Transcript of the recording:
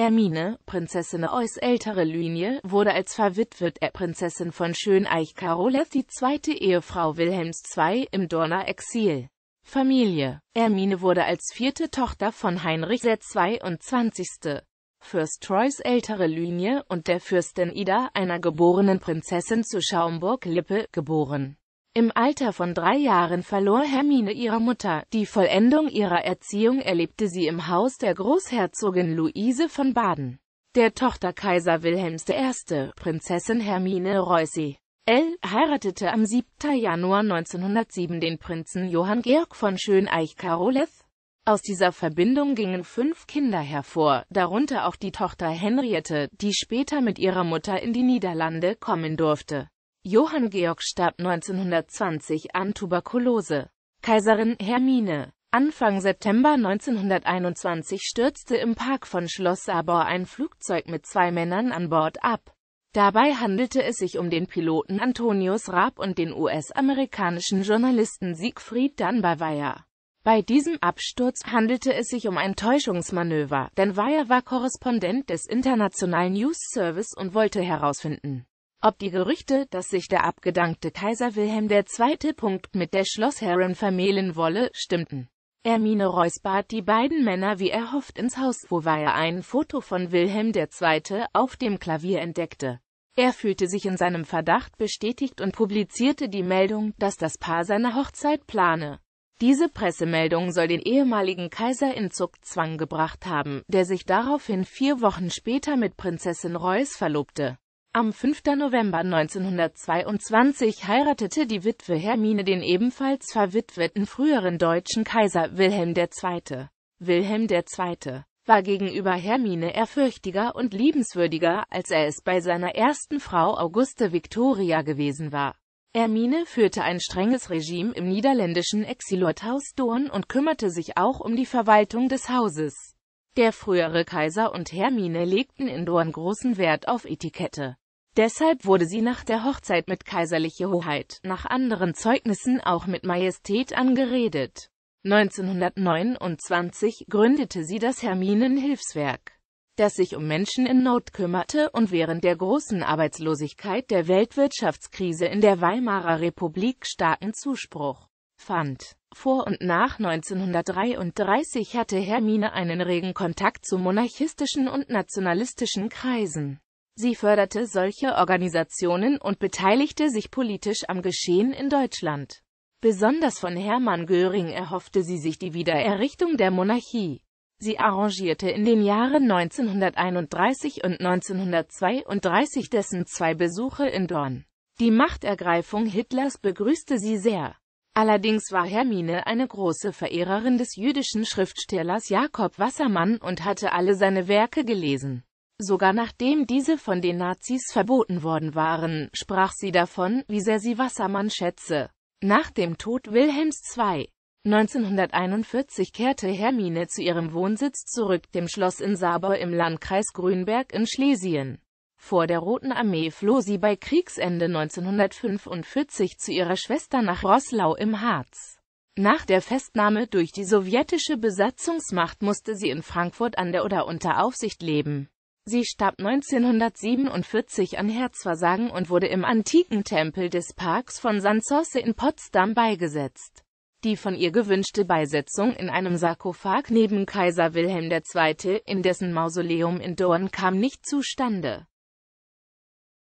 Hermine, Prinzessin aus älterer Linie, wurde als verwitwete Prinzessin von Schöneich Karoleth die zweite Ehefrau Wilhelms II im Dorner Exil. Familie. Hermine wurde als vierte Tochter von Heinrich der 22. Fürst Troys ältere Linie und der Fürstin Ida, einer geborenen Prinzessin zu Schaumburg-Lippe, geboren im Alter von drei Jahren verlor Hermine ihre Mutter. Die Vollendung ihrer Erziehung erlebte sie im Haus der Großherzogin Luise von Baden, der Tochter Kaiser Wilhelms I., Prinzessin Hermine Reußi. L. heiratete am 7. Januar 1907 den Prinzen Johann Georg von Schöneich-Karoleth. Aus dieser Verbindung gingen fünf Kinder hervor, darunter auch die Tochter Henriette, die später mit ihrer Mutter in die Niederlande kommen durfte. Johann Georg starb 1920 an Tuberkulose. Kaiserin Hermine Anfang September 1921 stürzte im Park von Schloss Sabor ein Flugzeug mit zwei Männern an Bord ab. Dabei handelte es sich um den Piloten Antonius Raab und den US-amerikanischen Journalisten Siegfried Dunbar-Weyer. Bei diesem Absturz handelte es sich um ein Täuschungsmanöver, denn Weyer war Korrespondent des International News Service und wollte herausfinden, ob die Gerüchte, dass sich der abgedankte Kaiser Wilhelm II. Punkt mit der Schlossherrin vermählen wolle, stimmten. Ermine Reuß bat die beiden Männer wie erhofft ins Haus, wobei er ein Foto von Wilhelm II. auf dem Klavier entdeckte. Er fühlte sich in seinem Verdacht bestätigt und publizierte die Meldung, dass das Paar seine Hochzeit plane. Diese Pressemeldung soll den ehemaligen Kaiser in Zugzwang gebracht haben, der sich daraufhin vier Wochen später mit Prinzessin Reuß verlobte. Am 5. November 1922 heiratete die Witwe Hermine den ebenfalls verwitweten früheren deutschen Kaiser Wilhelm II. Wilhelm II. war gegenüber Hermine ehrfürchtiger und liebenswürdiger, als er es bei seiner ersten Frau Auguste Victoria gewesen war. Hermine führte ein strenges Regime im niederländischen Exilorthaus Dorn und kümmerte sich auch um die Verwaltung des Hauses. Der frühere Kaiser und Hermine legten in Dorn großen Wert auf Etikette. Deshalb wurde sie nach der Hochzeit mit kaiserlicher Hoheit, nach anderen Zeugnissen auch mit Majestät angeredet. 1929 gründete sie das Herminen-Hilfswerk, das sich um Menschen in Not kümmerte und während der großen Arbeitslosigkeit der Weltwirtschaftskrise in der Weimarer Republik starken Zuspruch fand. Vor und nach 1933 hatte Hermine einen regen Kontakt zu monarchistischen und nationalistischen Kreisen. Sie förderte solche Organisationen und beteiligte sich politisch am Geschehen in Deutschland. Besonders von Hermann Göring erhoffte sie sich die Wiedererrichtung der Monarchie. Sie arrangierte in den Jahren 1931 und 1932 dessen zwei Besuche in Dorn. Die Machtergreifung Hitlers begrüßte sie sehr. Allerdings war Hermine eine große Verehrerin des jüdischen Schriftstellers Jakob Wassermann und hatte alle seine Werke gelesen. Sogar nachdem diese von den Nazis verboten worden waren, sprach sie davon, wie sehr sie Wassermann schätze. Nach dem Tod Wilhelms II. 1941 kehrte Hermine zu ihrem Wohnsitz zurück, dem Schloss in Saber im Landkreis Grünberg in Schlesien. Vor der Roten Armee floh sie bei Kriegsende 1945 zu ihrer Schwester nach Roßlau im Harz. Nach der Festnahme durch die sowjetische Besatzungsmacht musste sie in Frankfurt an der Oder unter Aufsicht leben. Sie starb 1947 an Herzversagen und wurde im antiken Tempel des Parks von Sanssouci in Potsdam beigesetzt. Die von ihr gewünschte Beisetzung in einem Sarkophag neben Kaiser Wilhelm II. in dessen Mausoleum in Dorn kam nicht zustande.